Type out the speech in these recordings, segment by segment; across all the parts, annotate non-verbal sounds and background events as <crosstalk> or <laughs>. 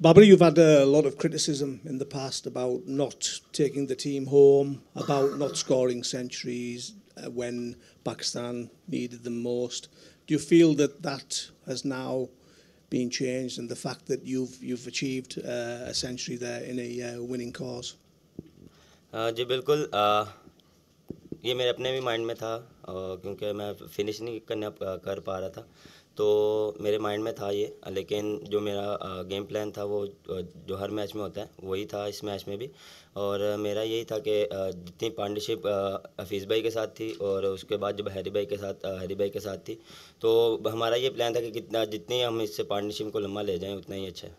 Barbara, you've had a lot of criticism in the past about not taking the team home, about not scoring centuries uh, when Pakistan needed them most. Do you feel that that has now been changed and the fact that you've you've achieved uh, a century there in a uh, winning cause? Uh, जी बिल्कुल uh, ये मेरे अपने भी mind में था uh, क्योंकि मैं finish नहीं uh, कर पा रहा था तो मेरे माइंड में था ये लेकिन जो मेरा गेम प्लान था वो जो हर मैच में होता है वही था इस मैच में भी और मेरा यही था कि जितनी पार्टनरशिप हफीज़ भाई के साथ थी और उसके बाद जब हैरी भाई के साथ हैरी भाई के साथ थी तो हमारा ये प्लान था कि कितना जितनी हम इससे पार्टनरशिप को लम्बा ले जाएँ उतना ही अच्छा है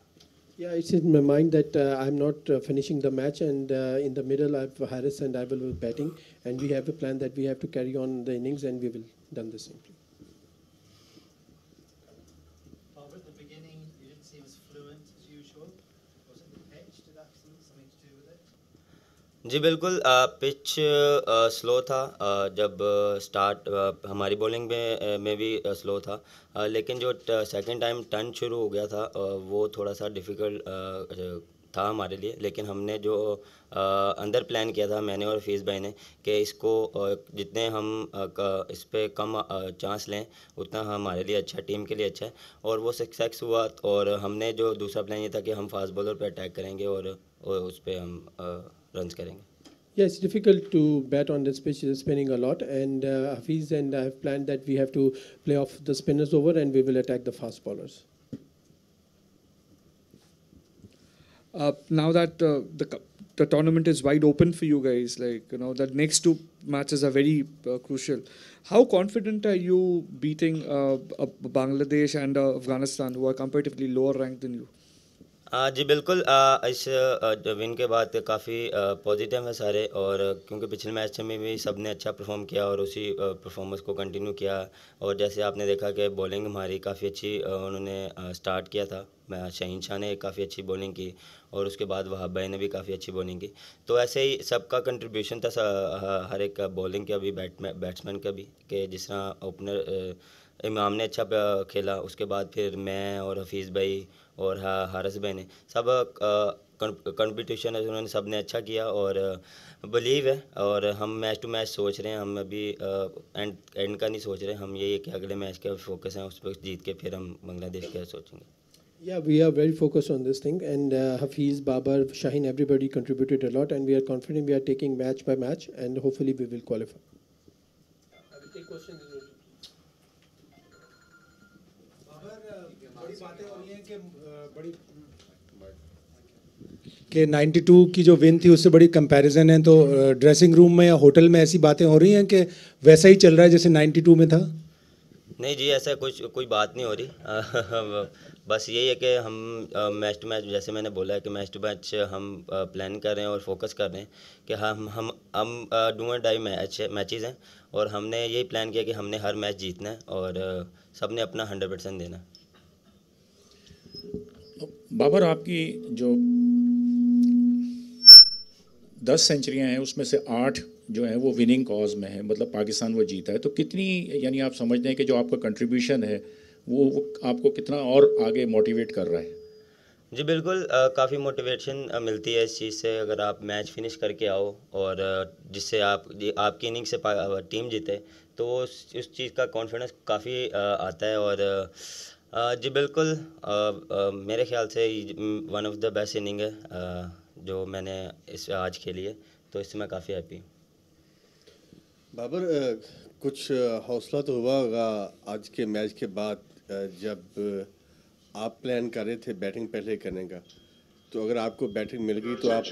Yeah, it's in my mind that uh, I'm not uh, finishing the match, and uh, in the middle, I have Harris and I will be batting, and we have a plan that we have to carry on the innings, and we will done the same. Thing. जी बिल्कुल pitch slow था जब start हमारी bowling में में भी slow था लेकिन जो सेकंड टाइम टर्न शुरू हो गया था वो थोड़ा सा डिफ़िकल्ट था हमारे लिए लेकिन हमने जो आ, अंदर प्लान किया था मैंने और फीस भाई ने कि इसको जितने हम आ, इस पर कम चांस लें उतना हमारे लिए अच्छा टीम के लिए अच्छा है और वो सक्सेस हुआ और हमने जो दूसरा प्लान ये था कि हम फास्ट बॉलर पर अटैक करेंगे और, और उस पर हम आ, runs Yeah, it's difficult to bet on the spinning a lot. And uh, Hafiz and I have planned that we have to play off the spinners over and we will attack the fast bowlers. Uh, now that uh, the, the tournament is wide open for you guys, like, you know, the next two matches are very uh, crucial. How confident are you beating uh, Bangladesh and uh, Afghanistan, who are comparatively lower ranked than you? जी बिल्कुल आ, इस win के बाद काफ़ी positive है सारे और क्योंकि पिछले मैच में भी सब ने अच्छा परफॉर्म किया और उसी परफॉर्मेंस को कंटिन्यू किया और जैसे आपने देखा कि बॉलिंग हमारी काफ़ी अच्छी उन्होंने स्टार्ट किया था शहीन शाह ने काफ़ी अच्छी बॉलिंग की और उसके बाद वहाब भाई ने भी काफ़ी अच्छी बॉलिंग की तो ऐसे ही सबका कंट्रीब्यूशन था हर एक बॉलिंग का भी बैट्समैन का भी कि जिस तरह ओपनर इमाम ने अच्छा खेला उसके बाद फिर मैं और हफीज़ भाई और हाँ हारस भाई ने सब कंपटीशन है उन्होंने सब ने अच्छा किया और बिलीव है और हम मैच टू मैच सोच रहे हैं हम अभी एंड एंड का नहीं सोच रहे हम यही है कि अगले मैच के फोकस हैं उस पर जीत के फिर हम बांग्लादेश के सोचेंगे Yeah, we are very focused on this thing. And uh, Hafiz, Babar, Shahin, everybody contributed a lot. And we are confident we are taking match by match. And hopefully we will qualify. I will take questions. कि 92 की जो win थी उससे बड़ी comparison है तो dressing room में या होटल में ऐसी बातें हो रही हैं कि वैसा ही चल रहा है जैसे 92 में था नहीं जी ऐसा कुछ कोई बात नहीं हो रही <laughs> बस यही है कि हम मैच टू मैच जैसे मैंने बोला है कि मैच टू मैच हम प्लान कर रहे हैं और फोकस कर रहे हैं कि हम हम हम do and die match matches हैं और हमने यही प्लान किया कि हमने हर मैच जीतना है और सब ने अपना हंड्रेड परसेंट देना है बाबर आपकी जो दस सेंचुरियाँ हैं उसमें से आठ जो है वो विनिंग कॉज में है मतलब पाकिस्तान वो जीता है तो कितनी यानी आप समझते हैं कि जो आपका कंट्रीब्यूशन है वो, वो आपको कितना और आगे मोटिवेट कर रहा है जी बिल्कुल काफ़ी मोटिवेशन मिलती है इस चीज़ से अगर आप मैच फिनिश करके आओ और जिससे आप आपकी इनिंग से टीम जीते तो उस उस चीज़ का कॉन्फिडेंस काफ़ी आता है और Uh, जी बिल्कुल आ, uh, आ, uh, मेरे ख्याल से one of the best inning है आ, जो मैंने इस आज खेली है तो इससे मैं काफ़ी हैप्पी हूँ बाबर कुछ हौसला तो हुआ होगा आज के मैच के बाद जब आप प्लान कर रहे थे बैटिंग पहले करने का तो अगर आपको बैटिंग मिल गई तो आप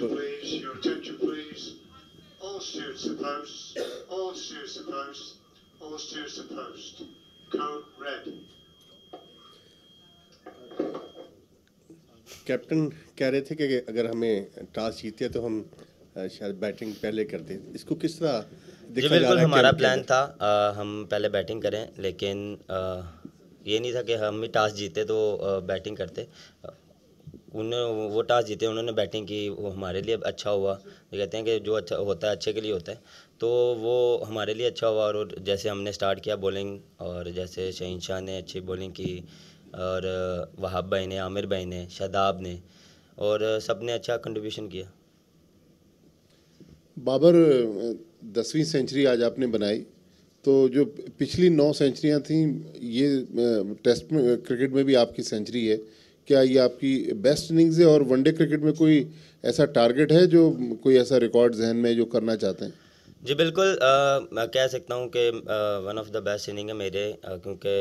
कैप्टन कह रहे थे कि अगर हमें टॉस जीते तो हम शायद बैटिंग पहले करते इसको किस तरह रहा है हमारा प्लान था आ, हम पहले बैटिंग करें लेकिन आ, ये नहीं था कि हम ही टॉस जीते तो आ, बैटिंग करते उन्होंने वो टॉस जीते उन्होंने बैटिंग की वो हमारे लिए अच्छा हुआ ये कहते हैं कि जो अच्छा होता है अच्छे के लिए होता है तो वो हमारे लिए अच्छा हुआ और जैसे हमने स्टार्ट किया बॉलिंग और जैसे शहीन शाह ने अच्छी बॉलिंग की और वहाब भाई ने आमिर भाई ने शादाब ने और सब ने अच्छा कंट्रीब्यूशन किया बाबर दसवीं सेंचुरी आज आपने बनाई तो जो पिछली नौ सेंचुरियाँ थीं ये टेस्ट में क्रिकेट में भी आपकी सेंचुरी है क्या ये आपकी बेस्ट इनिंग्स है और वनडे क्रिकेट में कोई ऐसा टारगेट है जो कोई ऐसा रिकॉर्ड जहन में जो करना चाहते हैं जी बिल्कुल आ, मैं कह सकता हूँ कि one of the best inning है मेरे क्योंकि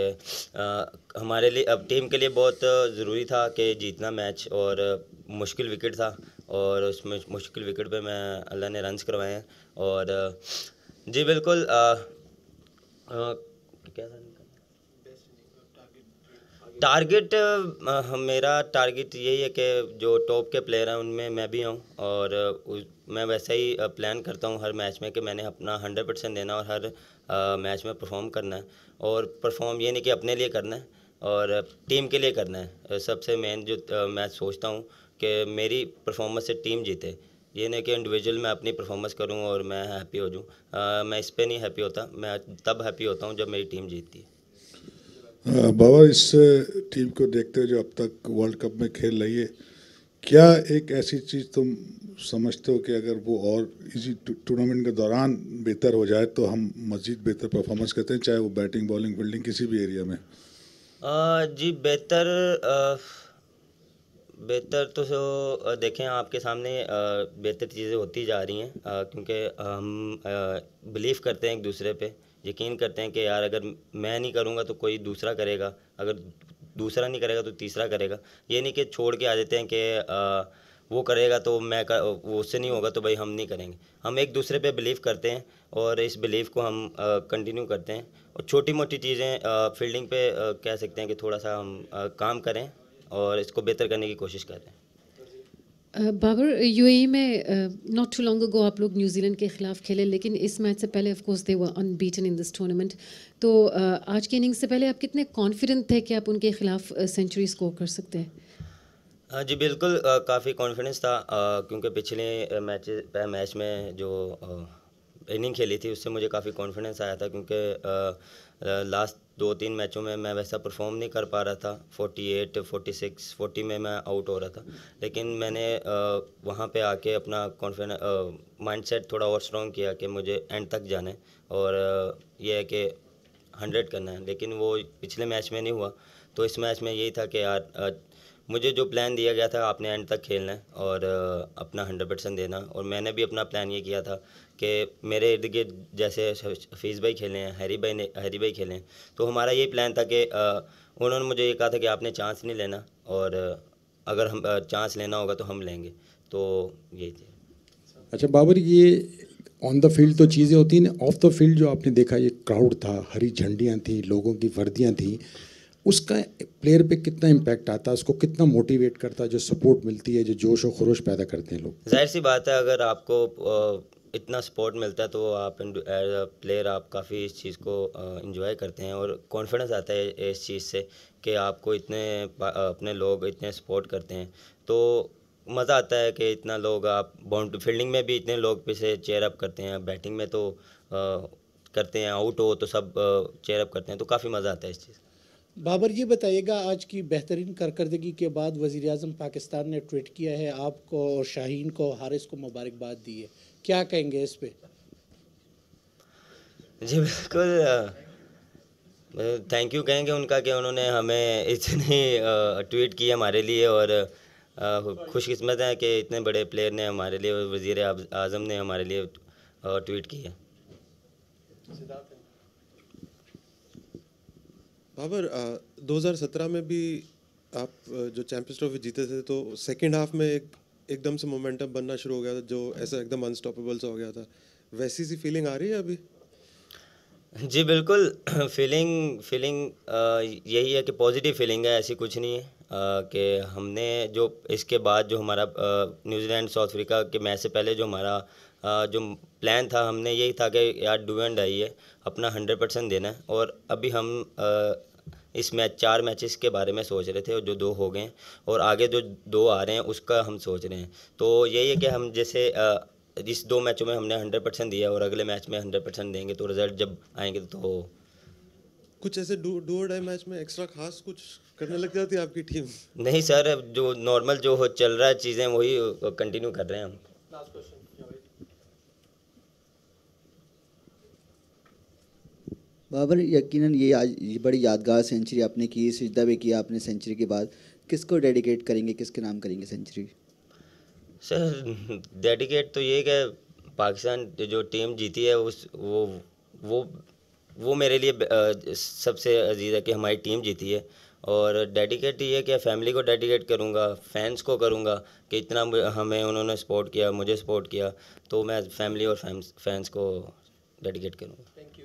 हमारे लिए अब टीम के लिए बहुत ज़रूरी था कि जीतना मैच और मुश्किल विकेट था और उस मुश्किल विकेट पे मैं अल्लाह ने रन्स करवाए हैं और जी बिल्कुल आ, आ, क्या था टारगेट मेरा टारगेट यही है कि जो टॉप के प्लेयर हैं उनमें मैं भी हूँ और मैं वैसे ही प्लान करता हूँ हर मैच में कि मैंने अपना हंड्रेड परसेंट देना और हर मैच में परफॉर्म करना है और परफॉर्म ये नहीं कि अपने लिए करना है और टीम के लिए करना है सबसे मेन जो मैं सोचता हूँ कि मेरी परफॉर्मेंस से टीम जीते ये नहीं कि इंडिविजुअल मैं अपनी परफॉर्मेंस करूँ और मैं हैप्पी हो जाऊँ मैं इस पर नहीं हैप्पी होता मैं तब हैप्पी होता हूँ जब मेरी टीम जीतती है हाँ, बाबा इस टीम को देखते हुए जो अब तक वर्ल्ड कप में खेल रही है क्या एक ऐसी चीज़ तुम समझते हो कि अगर वो और इसी टूर्नामेंट के दौरान बेहतर हो जाए तो हम मज़ीद बेहतर परफॉर्मेंस करते हैं चाहे वो बैटिंग बॉलिंग फील्डिंग किसी भी एरिया में आ, जी बेहतर आ... बेहतर तो सो देखें आपके सामने बेहतर चीज़ें होती जा रही हैं क्योंकि हम बिलीव करते हैं एक दूसरे पे यकीन करते हैं कि यार अगर मैं नहीं करूँगा तो कोई दूसरा करेगा अगर दूसरा नहीं करेगा तो तीसरा करेगा ये नहीं कि छोड़ के आ जाते हैं कि वो करेगा तो मैं कर, वो उससे नहीं होगा तो भाई हम नहीं करेंगे हम एक दूसरे पे बिलीव करते हैं और इस बिलीव को हम कंटिन्यू करते हैं और छोटी मोटी चीज़ें फील्डिंग पे आ, कह सकते हैं कि थोड़ा सा हम आ, काम करें और इसको बेहतर करने की कोशिश कर रहे हैं बाबर यूएई e में नॉट टू लॉन्ग गो आप लोग न्यूजीलैंड के खिलाफ खेले लेकिन इस मैच से पहले of course course they were unbeaten in this tournament तो uh, आज की इनिंग्स से पहले आप कितने कॉन्फिडेंट थे कि आप उनके खिलाफ सेंचुरी स्कोर कर सकते हैं जी बिल्कुल काफ़ी कॉन्फिडेंस था क्योंकि पिछले मैच मैच में जो इनिंग खेली थी उससे मुझे काफ़ी कॉन्फिडेंस आया था क्योंकि लास्ट दो तीन मैचों में मैं वैसा परफॉर्म नहीं कर पा रहा था 48, 46, 40 में मैं आउट हो रहा था लेकिन मैंने आ, वहाँ पे आके अपना कॉन्फिडेंस माइंडसेट थोड़ा और स्ट्रॉन्ग किया कि मुझे एंड तक जाने और ये है कि हंड्रेड करना है लेकिन वो पिछले मैच में नहीं हुआ तो इस मैच में यही था कि यार मुझे जो प्लान दिया गया था आपने एंड तक खेलना है और अपना हंड्रेड परसेंट देना और मैंने भी अपना प्लान ये किया था कि मेरे इर्द गिर्द जैसे हफीज़ भाई खेले हैं हरी भाई ने हरी भाई खेले हैं तो हमारा ये प्लान था कि उन्होंने मुझे ये कहा था कि आपने चांस नहीं लेना और अगर हम चांस लेना होगा तो हम लेंगे तो ये अच्छा बाबर ये ऑन द फील्ड तो चीज़ें होती हैं ऑफ द फील्ड जो आपने देखा ये क्राउड था हरी झंडियाँ थी लोगों की वर्दियाँ थी उसका प्लेयर पे कितना इम्पैक्ट आता है उसको कितना मोटिवेट करता है जो सपोर्ट मिलती है जो जोश और खरोश पैदा करते हैं लोग जाहिर सी बात है अगर आपको इतना सपोर्ट मिलता है तो आप एज अ प्लेयर आप काफ़ी इस चीज़ को इन्जॉय करते हैं और कॉन्फिडेंस आता है इस चीज़ से कि आपको इतने अपने लोग इतने सपोर्ट करते हैं तो मज़ा आता है कि इतना लोग आप बाउंड फील्डिंग में भी इतने लोग पीछे चेयर अप करते हैं बैटिंग में तो आ, करते हैं आउट हो तो सब चेयर अप करते हैं तो काफ़ी मज़ा आता है इस चीज़ बाबर ये बताइएगा आज की बेहतरीन कारकर्दगी के बाद वजीर अजम पाकिस्तान ने ट्वीट किया है आपको और शाहीन को हारिस को मुबारकबाद दी है क्या कहेंगे इस पर जी बिल्कुल थैंक यू कहेंगे उनका कि उन्होंने हमें इतनी ट्वीट की हमारे लिए और खुशकस्मत है कि इतने बड़े प्लेयर ने हमारे लिए वजीर आज़म ने हमारे लिए ट्वीट किया बाबर uh, 2017 में भी आप uh, जो चैंपियंस ट्रॉफी जीते थे तो सेकेंड हाफ में एक एकदम से मोमेंटम बनना शुरू हो गया था जो ऐसा एकदम अनस्टॉपेबल सा हो गया था वैसी सी फीलिंग आ रही है अभी जी बिल्कुल फीलिंग <clears throat> फीलिंग uh, यही है कि पॉजिटिव फीलिंग है ऐसी कुछ नहीं है कि हमने जो इसके बाद जो हमारा न्यूजीलैंड साउथ अफ्रीका के मैच से पहले जो हमारा जो प्लान था हमने यही था कि यार डू एंड आई है अपना हंड्रेड परसेंट देना है और अभी हम इस मैच चार मैचेस के बारे में सोच रहे थे और जो दो हो गए और आगे जो दो आ रहे हैं उसका हम सोच रहे हैं तो यही है कि हम जैसे जिस इस दो मैचों में हमने हंड्रेड परसेंट दिया और अगले मैच में हंड्रेड परसेंट देंगे तो रिजल्ट जब आएंगे तो कुछ ऐसे मैच में एक्स्ट्रा खास कुछ करने लग जाती है आपकी टीम नहीं सर जो नॉर्मल जो चल रहा है चीज़ें वही कंटिन्यू कर रहे हैं हम बाबर यकीनन ये आज ये बड़ी यादगार सेंचुरी आपने की सजदा भी किया आपने सेंचुरी के बाद किसको डेडिकेट करेंगे किसके नाम करेंगे सेंचुरी सर डेडिकेट तो ये कि पाकिस्तान जो टीम जीती है उस वो वो वो मेरे लिए सबसे अजीज़ है कि हमारी टीम जीती है और डेडिकेट ये कि फैमिली को डेडिकेट करूँगा फैंस को करूँगा कि इतना हमें उन्होंने सपोर्ट किया मुझे सपोर्ट किया तो मैं फैमिली और फैंस फैंस को डेडिकेट करूँगा